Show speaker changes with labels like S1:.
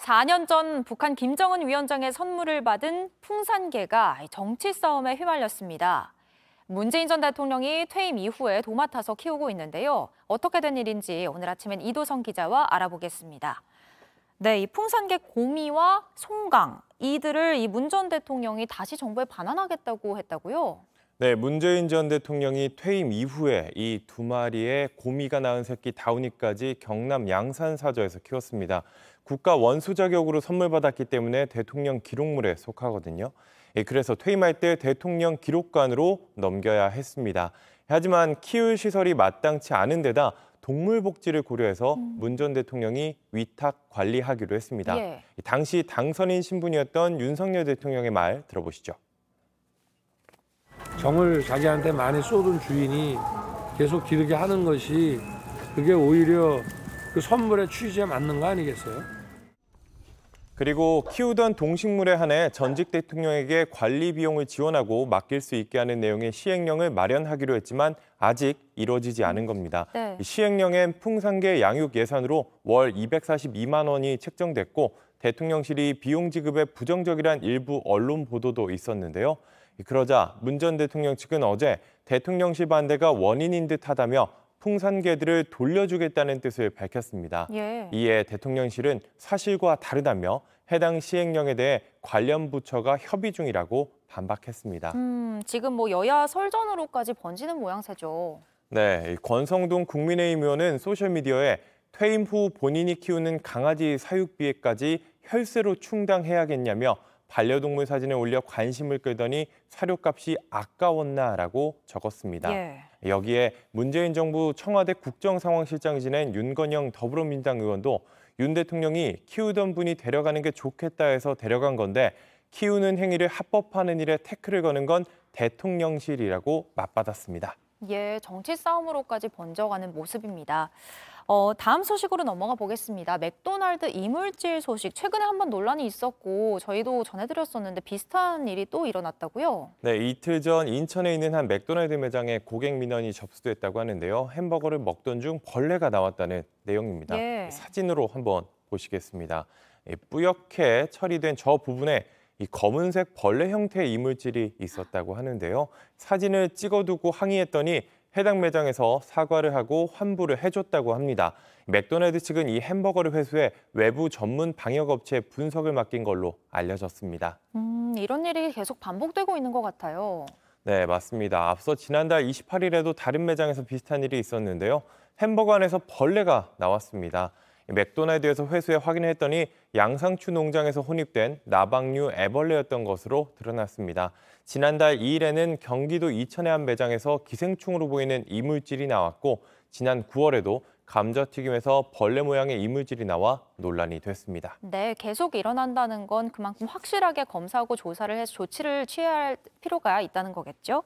S1: 4년 전 북한 김정은 위원장의 선물을 받은 풍산개가 정치 싸움에 휘말렸습니다. 문재인 전 대통령이 퇴임 이후에 도맡아서 키우고 있는데요. 어떻게 된 일인지 오늘 아침엔 이도성 기자와 알아보겠습니다. 네, 이 풍산개 고미와 송강, 이들을 이 문 전 대통령이 다시 정부에 반환하겠다고 했다고요?
S2: 네, 문재인 전 대통령이 퇴임 이후에 이 두 마리의 고미가 낳은 새끼 다우니까지 경남 양산 사저에서 키웠습니다. 국가 원수 자격으로 선물 받았기 때문에 대통령 기록물에 속하거든요. 예, 그래서 퇴임할 때 대통령 기록관으로 넘겨야 했습니다. 하지만 키울 시설이 마땅치 않은 데다 동물 복지를 고려해서 음. 문전 대통령이 위탁 관리하기로 했습니다. 예. 당시 당선인 신분이었던 윤석열 대통령의 말 들어보시죠. 정을 자기한테 많이 쏟은 주인이 계속 기르게 하는 것이 그게 오히려 그 선물의 취지에 맞는 거 아니겠어요? 그리고 키우던 동식물에 한해 전직 대통령에게 관리 비용을 지원하고 맡길 수 있게 하는 내용의 시행령을 마련하기로 했지만 아직 이뤄지지 않은 겁니다. 네. 시행령엔 풍산계 양육 예산으로 월 242만 원이 책정됐고 대통령실이 비용 지급에 부정적이란 일부 언론 보도도 있었는데요. 그러자 문 전 대통령 측은 어제 대통령실 반대가 원인인 듯하다며 풍산개들을 돌려주겠다는 뜻을 밝혔습니다. 예. 이에 대통령실은 사실과 다르다며 해당 시행령에 대해 관련 부처가 협의 중이라고 반박했습니다.
S1: 음, 지금 뭐 여야 설전으로까지 번지는 모양새죠.
S2: 네, 권성동 국민의힘 의원은 소셜미디어에 퇴임 후 본인이 키우는 강아지 사육비에까지 혈세로 충당해야겠냐며 반려동물 사진을 올려 관심을 끌더니 사료값이 아까웠나라고 적었습니다. 예. 여기에 문재인 정부 청와대 국정상황실장 지낸 윤건영 더불어민주당 의원도 윤 대통령이 키우던 분이 데려가는 게 좋겠다 해서 데려간 건데 키우는 행위를 합법하는 일에 태클을 거는 건 대통령실이라고 맞받았습니다.
S1: 예, 정치 싸움으로까지 번져가는 모습입니다. 어, 다음 소식으로 넘어가 보겠습니다. 맥도날드 이물질 소식. 최근에 한번 논란이 있었고 저희도 전해드렸었는데 비슷한 일이 또 일어났다고요?
S2: 네, 이틀 전 인천에 있는 한 맥도날드 매장에 고객 민원이 접수됐다고 하는데요. 햄버거를 먹던 중 벌레가 나왔다는 내용입니다. 예. 사진으로 한번 보시겠습니다. 예, 뿌옇게 처리된 저 부분에 이 검은색 벌레 형태의 이물질이 있었다고 하는데요. 사진을 찍어두고 항의했더니 해당 매장에서 사과를 하고 환불을 해줬다고 합니다. 맥도날드 측은 이 햄버거를 회수해 외부 전문 방역업체 분석을 맡긴 걸로 알려졌습니다.
S1: 음, 이런 일이 계속 반복되고 있는 것 같아요.
S2: 네, 맞습니다. 앞서 지난달 28일에도 다른 매장에서 비슷한 일이 있었는데요. 햄버거 안에서 벌레가 나왔습니다. 맥도날드에서 회수해 확인했더니 양상추 농장에서 혼입된 나방류 애벌레였던 것으로 드러났습니다. 지난달 2일에는 경기도 이천의 한 매장에서 기생충으로 보이는 이물질이 나왔고 지난 9월에도 감자튀김에서 벌레 모양의 이물질이 나와 논란이 됐습니다.
S1: 네, 계속 일어난다는 건 그만큼 확실하게 검사하고 조사를 해서 조치를 취할 필요가 있다는 거겠죠.